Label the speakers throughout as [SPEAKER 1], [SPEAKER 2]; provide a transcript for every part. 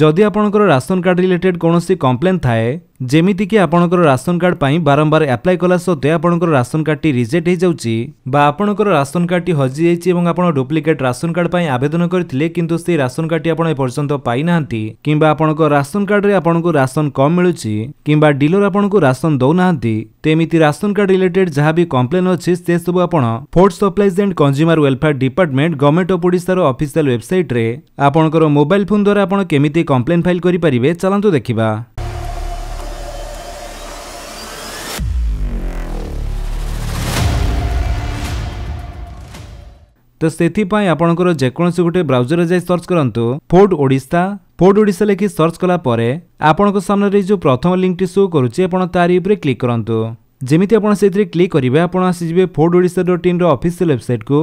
[SPEAKER 1] ଯଦି ଆପଣଙ୍କର ration card related କୌଣସି କମ୍ପ୍ଲେନ୍ ଥାଏ ଯେମିତିକି ଆପଣଙ୍କର ରାସନ କାର୍ଡ଼ ପାଇଁ ବାରମ୍ବାର ଆପ୍ଲାଏ କଲା ସତ୍ତ୍ୱେ ଆପଣଙ୍କର ରାସନ କାର୍ଡ଼ଟି ରିଜେକ୍ଟ ହୋଇଯାଉଛି ବା ଆପଣଙ୍କର ରାସନ କାର୍ଡ଼ଟି ହଜିଯାଇଛି ଏବଂ ଆପଣ ଡୁପ୍ଲିକେଟ୍ ରାସନ କାର୍ଡ଼ ପାଇଁ ଆବେଦନ କରିଥିଲେ କିନ୍ତୁ ସେହି ରାସନ କାର୍ଡ଼ଟି ଆପଣ ଏପର୍ଯ୍ୟନ୍ତ ପାଇନାହାନ୍ତି କିମ୍ବା ଆପଣଙ୍କ ରାସନ କାର୍ଡ଼ରେ ଆପଣଙ୍କୁ ରାସନ କମ୍ ମିଳୁଛି କିମ୍ବା ଡିଲର ଆପଣଙ୍କୁ ରାସନ ଦେଉନାହାନ୍ତି তেমিতি রাশন কার্ড রিলেটেড যা বি কমপ্লেন অছি সে সব আপন food supplies and consumer welfare department government of ওড়িশার অফিসিয়াল ওয়েবসাইট্রে আপনার মোবাইল ফোন দ্বারা আপনার কেমিতি কমপ্লেন ফাইল করে পারে চালু দেখা ତ ସେଥିପାଇଁ ଆପଣଙ୍କର ଯେକୌଣସି ଗୋଟିଏ ବ୍ରାଉଜରରେ ଯାଇ ସର୍ଚ୍ଚ କରନ୍ତୁ ଫୁଡ୍ ଓଡ଼ିଶା ଫୁଡ୍ ଓଡ଼ିଶା ଲେଖି ସର୍ଚ୍ଚ କଲା ପରେ ଆପଣଙ୍କ ସାମ୍ନାରେ ଯେଉଁ ପ୍ରଥମ ଲିଙ୍କଟି ସୋ କରୁଛି ଆପଣ ତାରି ଉପରେ କ୍ଲିକ୍ କରନ୍ତୁ ଯେମିତି ଆପଣ ସେଥିରେ କ୍ଲିକ୍ କରିବେ ଆପଣ ଆସିଯିବେ ଫୁଡ୍ ଓଡ଼ିଶା ଡଟ୍ ଇନ୍ର ଅଫିସିଆଲ୍ ୱେବସାଇଟ୍କୁ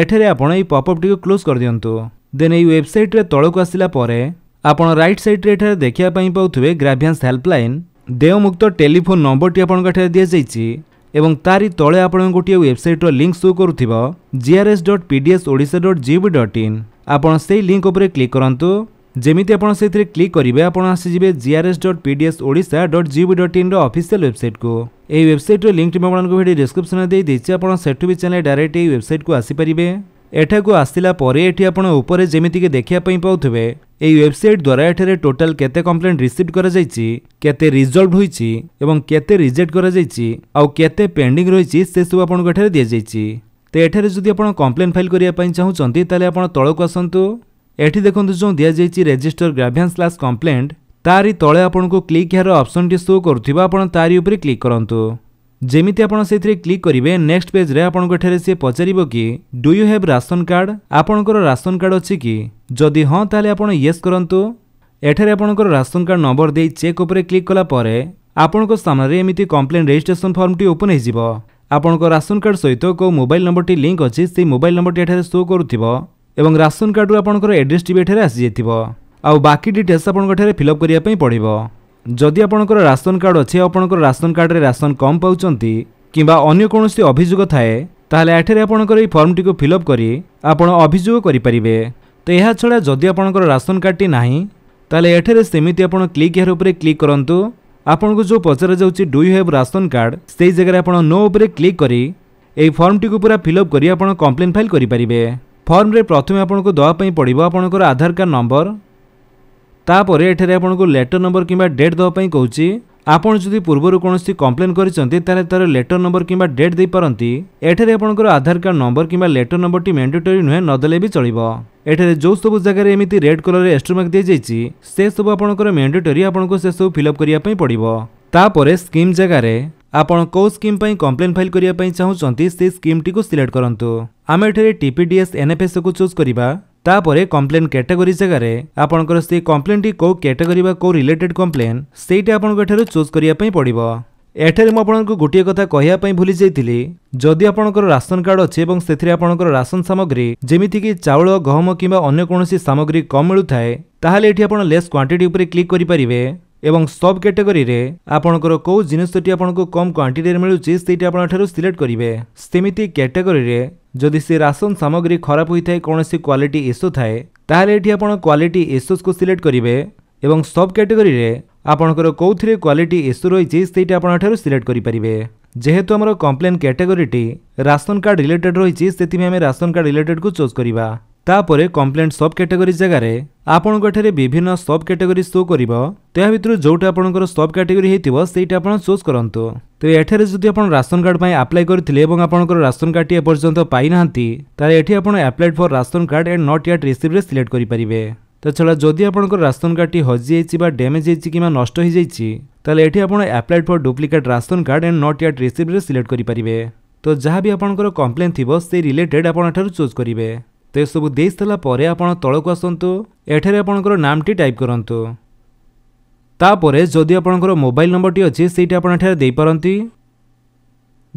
[SPEAKER 1] ଏଠାରେ ଆପଣ ଏହି ପପ୍ଅପ୍ଟିକୁ କ୍ଲୋଜ୍ କରିଦିଅନ୍ତୁ ଦେନ୍ ଏହି ୱେବସାଇଟ୍ରେ ତଳକୁ ଆସିଲା ପରେ ଆପଣ ରାଇଟ୍ ସାଇଟ୍ରେ ଏଠାରେ ଦେଖିବା ପାଇଁ ପାଉଥିବେ ଗ୍ରାଭିଆନ୍ସ ହେଲ୍ପଲାଇନ୍ ଦେୟମୁକ୍ତ ଟେଲିଫୋନ୍ ନମ୍ବରଟି ଆପଣଙ୍କ ଏଠାରେ ଦିଆଯାଇଛି ଏବଂ ତାରି ତଳେ ଆପଣଙ୍କୁ ଗୋଟିଏ ୱେବସାଇଟ୍ର ଲିଙ୍କ୍ ସୋ କରୁଥିବ G R S dot P D S Odisha dot G O V dot in ଆପଣ ସେଇ ଲିଙ୍କ୍ ଉପରେ କ୍ଲିକ୍ କରନ୍ତୁ ଯେମିତି ଆପଣ ସେଥିରେ କ୍ଲିକ୍ କରିବେ ଆପଣ ଆସିଯିବେ G R S dot P D S Odisha dot G O V dot ଇନ୍ର ଅଫିସିଆଲ୍ ୱେବସାଇଟ୍କୁ ଏହି ୱେବସାଇଟ୍ର ଲିଙ୍କ୍ ମୁଁ ଆପଣଙ୍କୁ ଭିଡ଼ିଓ ଡିସ୍କ୍ରିପ୍ସନ୍ରେ ଦେଇ ଦେଇଛି ଆପଣ ସେଠୁ ବି ଚାହିଁଲେ ଡାଇରେକ୍ଟ ଏହି ୱେବସାଇଟ୍କୁ ଆସିପାରିବେ ଏଠାକୁ ଆସିଲା ପରେ ଏଠି ଆପଣ ଉପରେ ଯେମିତିକି ଦେଖିବା ପାଇଁ ପାଉଥିବେ ଏହି ୱେବସାଇଟ୍ ଦ୍ୱାରା ଏଠାରେ ଟୋଟାଲ କେତେ କମ୍ପ୍ଲେନ୍ ରିସିଭ୍ କରାଯାଇଛି କେତେ ରିଜଲ୍ଭ ହୋଇଛି ଏବଂ କେତେ ରିଜେକ୍ଟ କରାଯାଇଛି ଆଉ କେତେ ପେଣ୍ଡିଂ ରହିଛି ସେସବୁ ଆପଣଙ୍କୁ ଏଠାରେ ଦିଆଯାଇଛି ତ ଏଠାରେ ଯଦି ଆପଣ କମ୍ପ୍ଲେନ୍ ଫାଇଲ୍ କରିବା ପାଇଁ ଚାହୁଁଛନ୍ତି ତାହେଲେ ଆପଣ ତଳକୁ ଆସନ୍ତୁ ଏଠି ଦେଖନ୍ତୁ ଯେଉଁ ଦିଆଯାଇଛି ରେଜିଷ୍ଟର ଗ୍ରାଭିଆନ୍ସ ସ୍ଲାସ୍ କମ୍ପ୍ଲେଣ୍ଟ ତାରି ତଳେ ଆପଣଙ୍କୁ କ୍ଲିକ୍ ଏହାର ଅପସନ୍ଟି ଶୋ କରୁଥିବା ଆପଣ ତାରି ଉପରେ କ୍ଲିକ୍ କରନ୍ତୁ ଯେମିତି ଆପଣ ସେଥିରେ କ୍ଲିକ୍ କରିବେ ନେକ୍ସଟ ପେଜ୍ରେ ଆପଣଙ୍କୁ ଏଠାରେ ସିଏ ପଚାରିବ କି do you have ration card ଆପଣଙ୍କର ରାସନ କାର୍ଡ଼ ଅଛି କି ଯଦି ହଁ ତାହେଲେ ଆପଣ ୟେସ୍ କରନ୍ତୁ ଏଠାରେ ଆପଣଙ୍କର ରାସନ କାର୍ଡ଼ ନମ୍ବର ଦେଇ ଚେକ୍ ଉପରେ କ୍ଲିକ୍ କଲା ପରେ ଆପଣଙ୍କ ସାମ୍ନାରେ ଏମିତି କମ୍ପ୍ଲେନ୍ ରେଜିଷ୍ଟ୍ରେସନ ଫର୍ମଟି ଓପନ୍ ହୋଇଯିବ ଆପଣଙ୍କ ରାସନ କାର୍ଡ଼ ସହିତ କେଉଁ ମୋବାଇଲ ନମ୍ବରଟି ଲିଙ୍କ୍ ଅଛି ସେହି ମୋବାଇଲ ନମ୍ବରଟି ଏଠାରେ ଶୋ କରୁଥିବ ଏବଂ ରାସନ କାର୍ଡ଼ରୁ ଆପଣଙ୍କର ଆଡ୍ରେସ୍ଟି ବି ଏଠାରେ ଆସିଯାଇଥିବ ଆଉ ବାକି ଡିଟେଲ୍ସ ଆପଣଙ୍କ ଏଠାରେ ଫିଲ୍ଅପ୍ କରିବା ପାଇଁ ପଡ଼ିବ ଯଦି ଆପଣଙ୍କର ରାସନ କାର୍ଡ଼ ଅଛି ଆଉ ଆପଣଙ୍କର ରାସନ କାର୍ଡ଼ରେ ରାସନ କମ୍ ପାଉଛନ୍ତି କିମ୍ବା ଅନ୍ୟ କୌଣସି ଅଭିଯୋଗ ଥାଏ ତାହେଲେ ଏଠାରେ ଆପଣଙ୍କର ଏହି ଫର୍ମଟିକୁ ଫିଲ୍ଅପ୍ କରି ଆପଣ ଅଭିଯୋଗ କରିପାରିବେ ତ ଏହା ଛଡ଼ା ଯଦି ଆପଣଙ୍କର ରାସନ କାର୍ଡ଼ଟି ନାହିଁ ତାହେଲେ ଏଠାରେ ସେମିତି ଆପଣ କ୍ଲିକ୍ ଏହାର ଉପରେ କ୍ଲିକ୍ କରନ୍ତୁ ଆପଣଙ୍କୁ ଯେଉଁ ପଚରାଯାଉଛି do you have ration card ସେହି ଜାଗାରେ ଆପଣ ନୋ ଉପରେ କ୍ଲିକ୍ କରି ଏହି ଫର୍ମଟିକୁ ପୁରା ଫିଲ୍ଅପ୍ କରି ଆପଣ କମ୍ପ୍ଲେନ୍ ଫାଇଲ୍ କରିପାରିବେ ଫର୍ମରେ ପ୍ରଥମେ ଆପଣଙ୍କୁ ଦେବା ପାଇଁ ପଡ଼ିବ ଆପଣଙ୍କର ଆଧାର କାର୍ଡ଼ ନମ୍ବର ତାପରେ ଏଠାରେ ଆପଣଙ୍କୁ ଲେଟର ନମ୍ବର କିମ୍ବା ଡେଟ୍ ଦେବା ପାଇଁ କହୁଛି ଆପଣ ଯଦି ପୂର୍ବରୁ କୌଣସି କମ୍ପ୍ଲେନ୍ କରିଛନ୍ତି ତାହେଲେ ତା'ର ଲେଟର ନମ୍ବର କିମ୍ବା ଡେଟ୍ ଦେଇପାରନ୍ତି ଏଠାରେ ଆପଣଙ୍କର ଆଧାର କାର୍ଡ଼ ନମ୍ବର କିମ୍ବା ଲେଟର ନମ୍ବରଟି ମ୍ୟାଣ୍ଡେଟୋରୀ ନୁହେଁ ନଦେଲେ ବି ଚଳିବ ଏଠାରେ ଯେଉଁ ସବୁ ଜାଗାରେ ଏମିତି ରେଡ୍ କଲର୍ରେ ଏଷ୍ଟ୍ରୋମାର୍କ ଦିଆଯାଇଛି ସେସବୁ ଆପଣଙ୍କର ମ୍ୟାଣ୍ଡେଟୋରୀ ଆପଣଙ୍କୁ ସେସବୁ ଫିଲ୍ଅପ୍ କରିବା ପାଇଁ ପଡ଼ିବ ତାପରେ ସ୍କିମ୍ ଜାଗାରେ ଆପଣ କେଉଁ ସ୍କିମ୍ ପାଇଁ କମ୍ପ୍ଲେନ୍ ଫାଇଲ୍ କରିବା ପାଇଁ ଚାହୁଁଛନ୍ତି ସେଇ ସ୍କିମ୍ଟିକୁ ସିଲେକ୍ଟ କରନ୍ତୁ ଆମେ ଏଠାରେ ଟିପିଡିଏସ୍ ଏନ୍ଏଫ୍ଏସ୍କୁ ଚୁଜ୍ କରିବା ତାପରେ କମ୍ପ୍ଲେନ୍ କ୍ୟାଟେଗୋରୀ ଜାଗାରେ ଆପଣଙ୍କର ସେଇ କମ୍ପ୍ଲେନ୍ଟି କେଉଁ କ୍ୟାଟେଗୋରୀ ବା କେଉଁ ରିଲେଟେଡ୍ କମ୍ପ୍ଲେନ୍ ସେଇଟା ଆପଣଙ୍କ ଏଠାରୁ ଚୁଜ୍ କରିବା ପାଇଁ ପଡ଼ିବ ଏଠାରେ ମୁଁ ଆପଣଙ୍କୁ ଗୋଟିଏ କଥା କହିବା ପାଇଁ ଭୁଲି ଯାଇଥିଲି ଯଦି ଆପଣଙ୍କର ରାସନ କାର୍ଡ଼ ଅଛି ଏବଂ ସେଥିରେ ଆପଣଙ୍କର ରାସନ ସାମଗ୍ରୀ ଯେମିତିକି ଚାଉଳ ଗହମ କିମ୍ବା ଅନ୍ୟ କୌଣସି ସାମଗ୍ରୀ କମ୍ ମିଳୁଥାଏ ତାହେଲେ ଏଠି ଆପଣ ଲେସ୍ କ୍ୱାଣ୍ଟିଟି ଉପରେ କ୍ଲିକ୍ କରିପାରିବେ ଏବଂ ସବ୍ କ୍ୟାଟେଗୋରୀରେ ଆପଣଙ୍କର କେଉଁ ଜିନିଷଟି ଆପଣଙ୍କୁ କମ୍ କ୍ୱାଣ୍ଟିଟିରେ ମିଳୁଛି ସେଇଟି ଆପଣ ଏଠାରୁ ସିଲେକ୍ଟ କରିବେ ସେମିତି କ୍ୟାଟେଗୋରୀରେ ଯଦି ସେ ରାସନ ସାମଗ୍ରୀ ଖରାପ ହୋଇଥାଏ କୌଣସି କ୍ୱାଲିଟି ଇସ୍ୟୁ ଥାଏ ତାହେଲେ ଏଠି ଆପଣ କ୍ୱାଲିଟି ଇସ୍ୟୁସ୍କୁ ସିଲେକ୍ଟ କରିବେ ଏବଂ ସବ୍ କ୍ୟାଟେଗୋରୀରେ ଆପଣଙ୍କର କେଉଁଥିରେ କ୍ୱାଲିଟି ଇସ୍ୟୁ ରହିଛି ସେଇଟା ଆପଣ ଏଠାରୁ ସିଲେକ୍ଟ କରିପାରିବେ ଯେହେତୁ ଆମର କମ୍ପ୍ଲେନ୍ କ୍ୟାଟେଗୋରୀଟି ରାସନ କାର୍ଡ଼ ରିଲେଟେଡ୍ ରହିଛି ସେଥିପାଇଁ ଆମେ ରାସନ କାର୍ଡ଼ ରିଲେଟେଡ୍କୁ ଚୁଜ୍ କରିବା ତାପରେ କମ୍ପ୍ଲେଣ୍ଟ ସବ୍ କ୍ୟାଟେଗୋରୀ ଜାଗାରେ ଆପଣଙ୍କ ଏଠାରେ ବିଭିନ୍ନ ସବ୍ କ୍ୟାଟେଗୋରୀ ଶୋ କରିବ ତା ଭିତରୁ ଯେଉଁଟା ଆପଣଙ୍କର ସବ୍ କ୍ୟାଟେଗୋରୀ ହେଇଥିବ ସେଇଟା ଆପଣ ଚୁଜ୍ କରନ୍ତୁ ତ ଏଠାରେ ଯଦି ଆପଣ ରାସନ କାର୍ଡ଼ ପାଇଁ ଆପ୍ଲାଏ କରିଥିଲେ ଏବଂ ଆପଣଙ୍କର ରାସନ କାର୍ଡ଼ଟି ଏପର୍ଯ୍ୟନ୍ତ ପାଇନାହାନ୍ତି ତାହେଲେ ଏଠି ଆପଣ applied for ration card and not yet ରିସିଭ୍ରେ ସିଲେକ୍ଟ କରିପାରିବେ তাছাড়া যদি আপনার রাশন কার্ডটি হজিযাইছি বা ড্যামেজ হয়েছি কিংবা নষ্ট হয়ে যাইছি তাহলে এটি আপনার applied for duplicate ration card and not yet রিসিপ্টে সিলেক্ট করে তো যা বি আপনার কমপ্লেন থিব সেই রিলেটেড আপনার চুজ করবে তো এসবু দিয়ে সারা পরে আপনার তলক আসন্তু এখানে আপনার নামটি টাইপ করতু তাপরে যদি আপনার মোবাইল নম্বরটি অছি সেইটি আপনার এখানে দিয়ে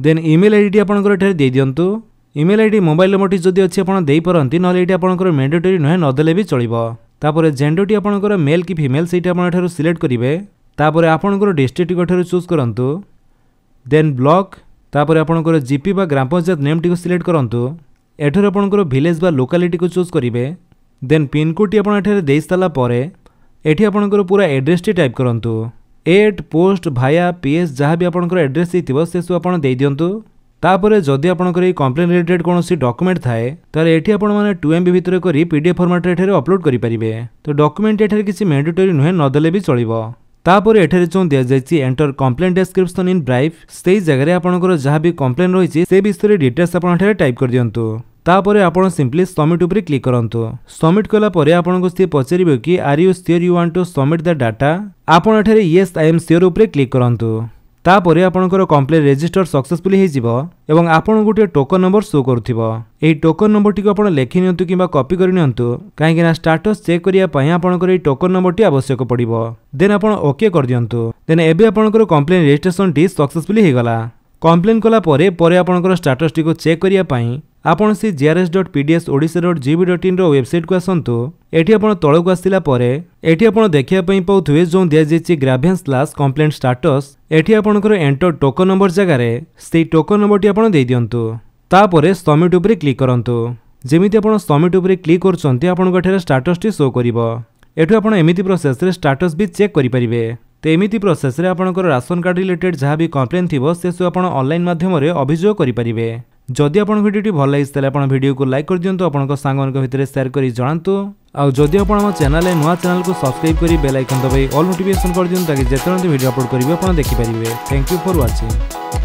[SPEAKER 1] দেন ইমেল আইডিটি আপনার এখানে দিয়ে দিও ইমেল আইডি মোবাইল নম্বরটি যদি অছি আপনার দিয়ে নহলে এটি আপনার ম্যান্ডেটরি নুহে নদেলে বি চলব তাপরে জেন্ডরটি আপনার মেল কি ফিমেল সেইটি আপনার এখানে সিলেক্ট করবে তাপরে আপনার ডিস্ট্রিক্ট এখানে চুজ করতু দেন ব্লক তাপরে আপনার জিপি বা গ্রাম পঞ্চায়েত নেমটি সিলেক্ট করতু এঠার আপনার ভিলেজ বা লোকালিটি কু চুজ করবে দেন পিনকোডটি আপনার এখানে দিয়ে সারাপরে এটি আপনার পুরা এড্রেসটি টাইপ করতু এড পোস্ট ভায়া পিএস যা বি আপনার এড্রেস হয়ে সেসব আপনার দিয়ে দিও তাপরে যদি আপনার এই কমপ্লেন রিলেটেড কোণী ডকুমেন্ট থাকে তাহলে এটি আপনার টু এম বি ভিতরে করে পিডিএফ ফর্মাটে এখানে অপলোড করে পারে তো ডকুমেন্ট এখানে কিছু ম্যান্ডেটরি নুহে নদেলে বি চলব তাপরে এখানে যে দিয়েছে enter complaint description in brief সেই জায়গায় আপনার যা বি কমপ্লেন রয়েছে সে বিষয়ে ডিটেলস আপনার টাইপ করে দিও ତାପରେ ଆପଣ ସିମ୍ପଲି ସବମିଟ୍ ଉପରେ କ୍ଲିକ୍ କରନ୍ତୁ ସବମିଟ୍ କଲା ପରେ ଆପଣଙ୍କୁ ସେ ପଚାରିବ କି are you sure you want to submit the data ଆପଣ ଏଠାରେ ୟେସ୍ ଆଇ ଏମ୍ ସିଓର୍ ଉପରେ କ୍ଲିକ୍ କରନ୍ତୁ ତାପରେ ଆପଣଙ୍କର କମ୍ପ୍ଲେନ୍ ରେଜିଷ୍ଟର ସକ୍ସେସଫୁଲି ହୋଇଯିବ ଏବଂ ଆପଣଙ୍କୁ ଗୋଟିଏ ଟୋକନ ନମ୍ବର ଶୋ କରୁଥିବ ଏହି ଟୋକନ ନମ୍ବରଟିକୁ ଆପଣ ଲେଖି ନିଅନ୍ତୁ କିମ୍ବା କପି କରିନିଅନ୍ତୁ କାହିଁକିନା ଷ୍ଟାଟସ୍ ଚେକ୍ କରିବା ପାଇଁ ଆପଣଙ୍କର ଏହି ଟୋକନ ନମ୍ବରଟି ଆବଶ୍ୟକ ପଡ଼ିବ ଦେନ୍ ଆପଣ ଓକେ କରିଦିଅନ୍ତୁ ଦେନ୍ ଏବେ ଆପଣଙ୍କର କମ୍ପ୍ଲେନ୍ ରେଜିଷ୍ଟ୍ରେସନଟି ସକ୍ସେସଫୁଲି ହୋଇଗଲା କମ୍ପ୍ଲେନ୍ କଲା ପରେ ପରେ ଆପଣଙ୍କର ଷ୍ଟାଟସ୍ଟିକୁ ଚେକ୍ କରିବା ପାଇଁ ଆପଣ ସେ G R S dot P D S Odisha dot GB dot ଇନ୍ର ୱେବସାଇଟ୍କୁ ଆସନ୍ତୁ ଏଠି ଆପଣ ତଳକୁ ଆସିଲା ପରେ ଏଠି ଆପଣ ଦେଖିବା ପାଇଁ ପାଉଥିବେ ଯେଉଁ ଦିଆଯାଇଛି ଗ୍ରାଭିଆନ୍ସ ସ୍ଲାସ୍ କମ୍ପ୍ଲେଣ୍ଟ ଷ୍ଟାଟସ୍ ଏଠି ଆପଣଙ୍କର ଏଣ୍ଟର ଟୋକନ୍ ନମ୍ବର ଜାଗାରେ ସେଇ ଟୋକନ୍ ନମ୍ବରଟି ଆପଣ ଦେଇଦିଅନ୍ତୁ ତାପରେ ସବମିଟ୍ ଉପରେ କ୍ଲିକ୍ କରନ୍ତୁ ଯେମିତି ଆପଣ ସବମିଟ୍ ଉପରେ କ୍ଲିକ୍ କରୁଛନ୍ତି ଆପଣଙ୍କ ଏଠାରେ ଷ୍ଟାଟସ୍ଟି ଶୋ କରିବ ଏଠୁ ଆପଣ ଏମିତି ପ୍ରୋସେସ୍ରେ ଷ୍ଟାଟସ୍ ବି ଚେକ୍ କରିପାରିବେ ତ ଏମିତି ପ୍ରୋସେସ୍ରେ ଆପଣଙ୍କର ରାସନ କାର୍ଡ଼ ରିଲେଟେଡ୍ ଯାହା ବି କମ୍ପ୍ଲେନ୍ ଥିବ ସେସବୁ ଆପଣ ଅନଲାଇନ୍ ମାଧ୍ୟମରେ ଅଭିଯୋଗ କରିପାରିବେ যদি আপনার ভিডিওটি ভাল লাগিছে তাহলে আপনার ভিডিওকে লাইক করে দিও আপনার সাংমানক ভিতরে সেয়ার করে জনাতু আদি আপনার আমার চ্যানেল নয় চ্যানেলকে সবসক্রাইব করে বেল আইকন দবাই অল নোটিফিকেসন করে দিও তাকে যেতে ভিডিও আপলোড করবে আপনার দেখিপারে থ্যাংক ইউ ফর ওয়াচিং